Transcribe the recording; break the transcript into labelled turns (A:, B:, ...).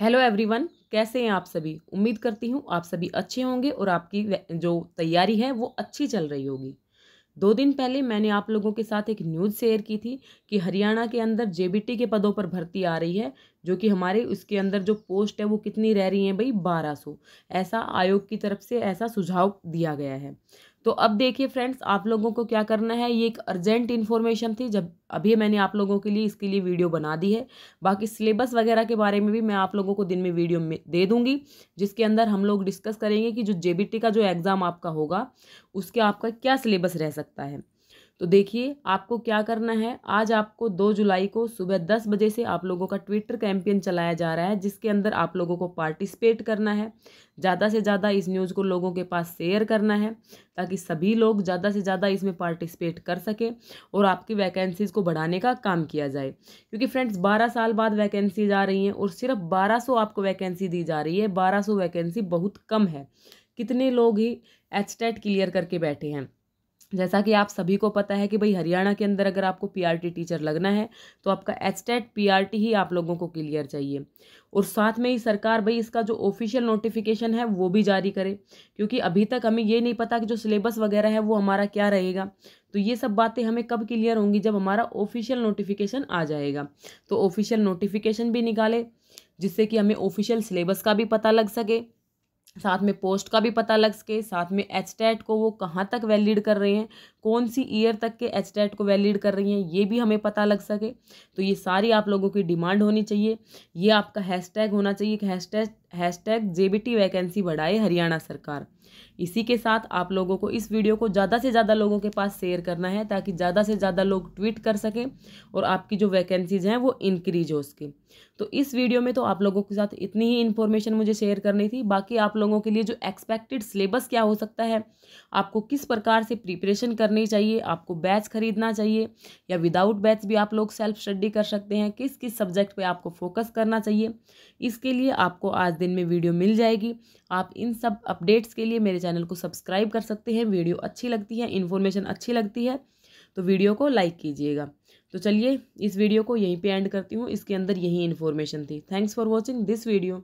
A: hello everyone कैसे हैं आप सभी उम्मीद करती हूँ आप सभी अच्छे होंगे और आपकी जो तैयारी है वो अच्छी चल रही होगी दो दिन पहले मैंने आप लोगों के साथ एक न्यूज़ शेयर की थी कि हरियाणा के अंदर जेबीटी के पदों पर भर्ती आ रही है जो कि हमारे उसके अंदर जो पोस्ट है वो कितनी रह रही हैं भाई बारह सौ ऐसा आयोग की तरफ से ऐसा सुझाव दिया गया है तो अब देखिए फ्रेंड्स आप लोगों को क्या करना है ये एक अर्जेंट इन्फॉर्मेशन थी जब अभी मैंने आप लोगों के लिए इसके लिए वीडियो बना दी है बाकी सिलेबस वगैरह के बारे में भी मैं आप लोगों को दिन में वीडियो में दे दूंगी जिसके अंदर हम लोग डिस्कस करेंगे कि जो जे का जो एग्ज़ाम आपका होगा उसके आपका क्या सिलेबस रह सकता है तो देखिए आपको क्या करना है आज आपको दो जुलाई को सुबह दस बजे से आप लोगों का ट्विटर कैंपेन चलाया जा रहा है जिसके अंदर आप लोगों को पार्टिसिपेट करना है ज़्यादा से ज़्यादा इस न्यूज़ को लोगों के पास शेयर करना है ताकि सभी लोग ज़्यादा से ज़्यादा इसमें पार्टिसिपेट कर सकें और आपकी वैकेंसीज़ को बढ़ाने का काम किया जाए क्योंकि फ्रेंड्स बारह साल बाद वैकेंसीज आ रही हैं और सिर्फ बारह सौ आपको वैकेंसी दी जा रही है बारह सौ वैकेंसी बहुत कम है कितने लोग ही एच क्लियर करके बैठे हैं जैसा कि आप सभी को पता है कि भाई हरियाणा के अंदर अगर आपको पीआरटी टीचर लगना है तो आपका एचटेट पीआरटी ही आप लोगों को क्लियर चाहिए और साथ में ही सरकार भाई इसका जो ऑफिशियल नोटिफिकेशन है वो भी जारी करे क्योंकि अभी तक हमें ये नहीं पता कि जो सिलेबस वगैरह है वो हमारा क्या रहेगा तो ये सब बातें हमें कब क्लियर होंगी जब हमारा ऑफिशियल नोटिफिकेशन आ जाएगा तो ऑफिशियल नोटिफिकेशन भी निकाले जिससे कि हमें ऑफिशियल सिलेबस का भी पता लग सके साथ में पोस्ट का भी पता लग सके साथ में एच टैट को वो कहाँ तक वैलिड कर रहे हैं कौन सी ईयर तक के एच टैट को वैलिड कर रही हैं ये भी हमें पता लग सके तो ये सारी आप लोगों की डिमांड होनी चाहिए ये आपका हैशटैग होना चाहिए कि hashtag hash tag J vacancy बढ़ाए हरियाणा सरकार इसी के साथ आप लोगों को इस वीडियो को ज़्यादा से ज़्यादा लोगों के पास शेयर करना है ताकि ज़्यादा से ज़्यादा लोग ट्वीट कर सकें और आपकी जो वैकेंसीज़ हैं वो इंक्रीज हो सके तो इस वीडियो में तो आप लोगों के साथ इतनी ही इन्फॉर्मेशन मुझे शेयर करनी थी बाकी आप लोगों के लिए जो एक्सपेक्टेड सिलेबस क्या हो सकता है आपको किस प्रकार से प्रिपरेशन करनी चाहिए आपको बैच खरीदना चाहिए या विदाउट बैच भी आप लोग सेल्फ स्टडी कर सकते हैं किस किस सब्जेक्ट पर आपको फोकस करना चाहिए इसके लिए आपको आज दिन में वीडियो मिल जाएगी आप इन सब अपडेट्स के लिए मेरे चैनल को सब्सक्राइब कर सकते हैं वीडियो अच्छी लगती है इन्फॉर्मेशन अच्छी लगती है तो वीडियो को लाइक कीजिएगा तो चलिए इस वीडियो को यहीं पे एंड करती हूँ इसके अंदर यही इन्फॉर्मेशन थी thanks for watching this video